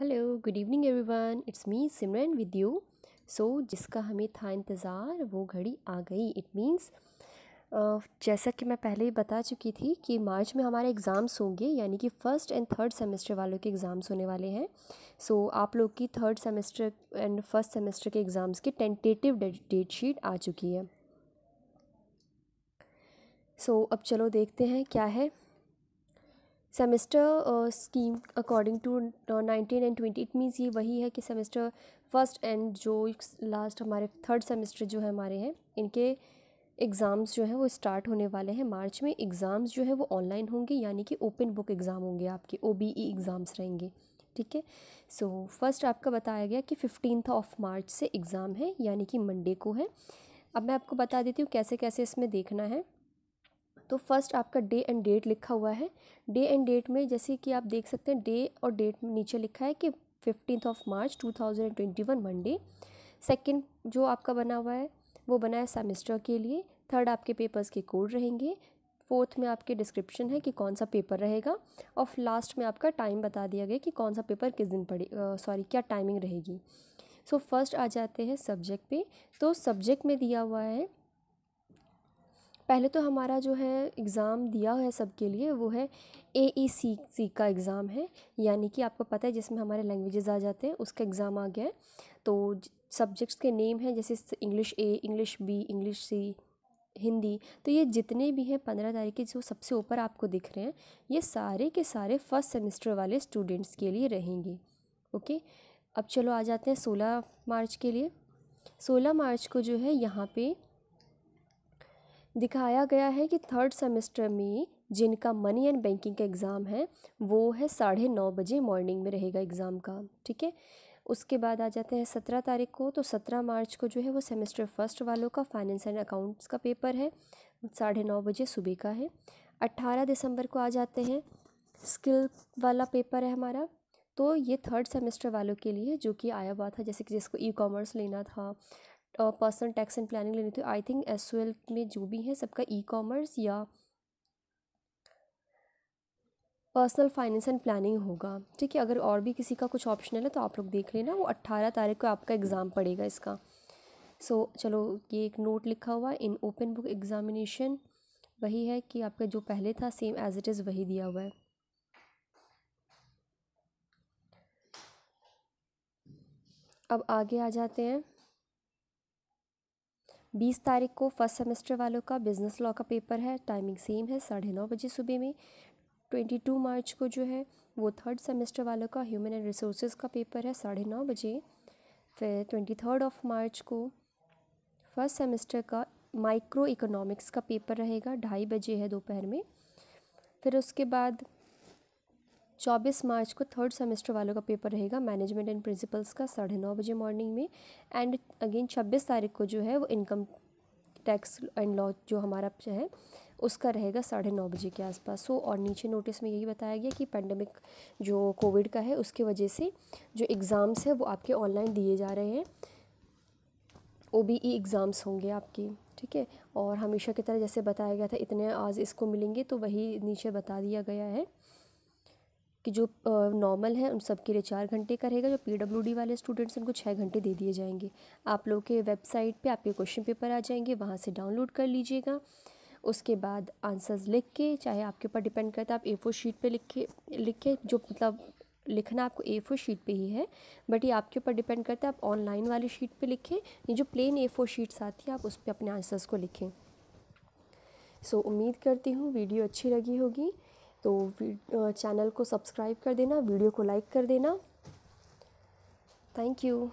hello good evening everyone it's me Simran with you so जिसका हमें था इंतज़ार वो घड़ी आ गई इट मीन्स जैसा कि मैं पहले ही बता चुकी थी कि मार्च में हमारे एग्ज़ाम्स होंगे यानी कि फ़र्स्ट एंड थर्ड सेमेस्टर वालों के एग्ज़ाम्स होने वाले हैं सो so, आप लोग की third semester and first semester के एग्ज़ाम्स की टेंटेटिव डेट शीट आ चुकी है सो so, अब चलो देखते हैं क्या है semester scheme according to nineteen and twenty it means ये वही है कि सेमेस्टर फर्स्ट एंड जो लास्ट हमारे थर्ड सेमेस्टर जो है हमारे हैं इनके एग्ज़ाम्स जो हैं वो स्टार्ट होने वाले हैं मार्च में एग्ज़ाम्स जो हैं वो ऑनलाइन होंगे यानी कि ओपन बुक एग्ज़ाम होंगे आपके ओ बी ई एग्ज़ाम्स रहेंगे ठीक है सो फर्स्ट आपका बताया गया कि फ़िफ्टीनथ ऑफ मार्च से एग्ज़ाम है यानी कि मंडे को है अब मैं आपको बता देती हूँ कैसे कैसे इसमें देखना है तो फर्स्ट आपका डे एंड डेट लिखा हुआ है डे एंड डेट में जैसे कि आप देख सकते हैं डे और डेट में नीचे लिखा है कि fifteenth of March two thousand twenty one Monday second जो आपका बना हुआ है वो बना है सेमेस्टर के लिए थर्ड आपके पेपर्स के कोड रहेंगे फोर्थ में आपके डिस्क्रिप्शन है कि कौन सा पेपर रहेगा और लास्ट में आपका टाइम बता दिया गया कि कौन सा पेपर किस दिन पड़े सॉरी क्या टाइमिंग रहेगी सो so, फर्स्ट आ जाते हैं सब्जेक्ट पे तो सब्जेक्ट में दिया हुआ है पहले तो हमारा जो है एग्ज़ाम दिया है सबके लिए वो है ए ई सी सी का एग्ज़ाम है यानी कि आपको पता है जिसमें हमारे लैंग्वेजेस आ जाते हैं उसका एग्ज़ाम आ गया है तो सब्जेक्ट्स के नेम हैं जैसे English A English B English C Hindi तो ये जितने भी हैं पंद्रह तारीख के जो सबसे ऊपर आपको दिख रहे हैं ये सारे के सारे फर्स्ट सेमेस्टर वाले स्टूडेंट्स के लिए रहेंगे ओके अब चलो आ जाते हैं सोलह मार्च के लिए सोलह मार्च को जो है यहाँ पर दिखाया गया है कि थर्ड सेमेस्टर में जिनका मनी एंड बैंकिंग का एग्ज़ाम है वो है साढ़े नौ बजे मॉर्निंग में रहेगा एग्ज़ाम का ठीक है उसके बाद आ जाते हैं सत्रह तारीख को तो सत्रह मार्च को जो है वो सेमेस्टर फर्स्ट वालों का फाइनेंस एंड अकाउंट्स का पेपर है साढ़े नौ बजे सुबह का है अट्ठारह दिसंबर को आ जाते हैं स्किल वाला पेपर है हमारा तो ये थर्ड सेमेस्टर वालों के लिए जो कि आया हुआ था जैसे कि जिसको ई कॉमर्स लेना था पर्सनल टैक्स एंड प्लानिंग लेनी थी आई थिंक एस में जो भी है सबका ई कॉमर्स या पर्सनल फाइनेंस एंड प्लानिंग होगा ठीक है अगर और भी किसी का कुछ ऑप्शनल है तो आप लोग देख लेना वो अट्ठारह तारीख को आपका एग्ज़ाम पड़ेगा इसका सो so, चलो ये एक नोट लिखा हुआ इन ओपन बुक एग्ज़ामिनेशन वही है कि आपका जो पहले था सेम एज इट इज़ वही दिया हुआ है अब आगे आ जाते हैं बीस तारीख को फर्स्ट सेमेस्टर वालों का बिज़नेस लॉ का पेपर है टाइमिंग सेम है साढ़े नौ बजे सुबह में ट्वेंटी टू मार्च को जो है वो थर्ड सेमेस्टर वालों का ह्यूमन एंड रिसोर्सेज का पेपर है साढ़े नौ बजे फिर ट्वेंटी थर्ड ऑफ मार्च को फर्स्ट सेमेस्टर का माइक्रो इकोनॉमिक्स का पेपर रहेगा ढाई बजे है दोपहर में फिर उसके बाद चौबीस मार्च को थर्ड सेमेस्टर वालों का पेपर रहेगा मैनेजमेंट एंड प्रिंसिपल्स का साढ़े नौ बजे मॉर्निंग में एंड अगेन छब्बीस तारीख को जो है वो इनकम टैक्स एंड लॉ जो हमारा है उसका रहेगा साढ़े नौ बजे के आसपास सो और नीचे नोटिस में यही बताया गया कि पेंडेमिक जो कोविड का है उसकी वजह से जो एग्ज़ाम्स है वो आपके ऑनलाइन दिए जा रहे हैं ओ बी ई एग्ज़ाम्स होंगे आपके ठीक है और हमेशा की तरह जैसे बताया गया था इतने आज इसको मिलेंगे तो वही नीचे बता दिया गया है कि जो नॉर्मल है उन सबके लिए चार घंटे का रहेगा जो पीडब्ल्यूडी वाले स्टूडेंट्स उनको छः घंटे दे दिए जाएंगे आप लोग के वेबसाइट पे आपके क्वेश्चन पेपर आ जाएंगे वहाँ से डाउनलोड कर लीजिएगा उसके बाद आंसर्स लिख के चाहे आपके ऊपर डिपेंड करता है आप ए फोर शीट पर लिख के लिख के जो मतलब लिखना आपको ए फोर शीट पे ही है बट ये आपके ऊपर डिपेंड करता है आप ऑनलाइन वाली शीट पे लिखें ये जो प्लेन ए फोर शीट्स आती है आप उस पर अपने आंसर्स को लिखें सो so, उम्मीद करती हूँ वीडियो अच्छी लगी होगी तो चैनल को सब्सक्राइब कर देना वीडियो को लाइक कर देना थैंक यू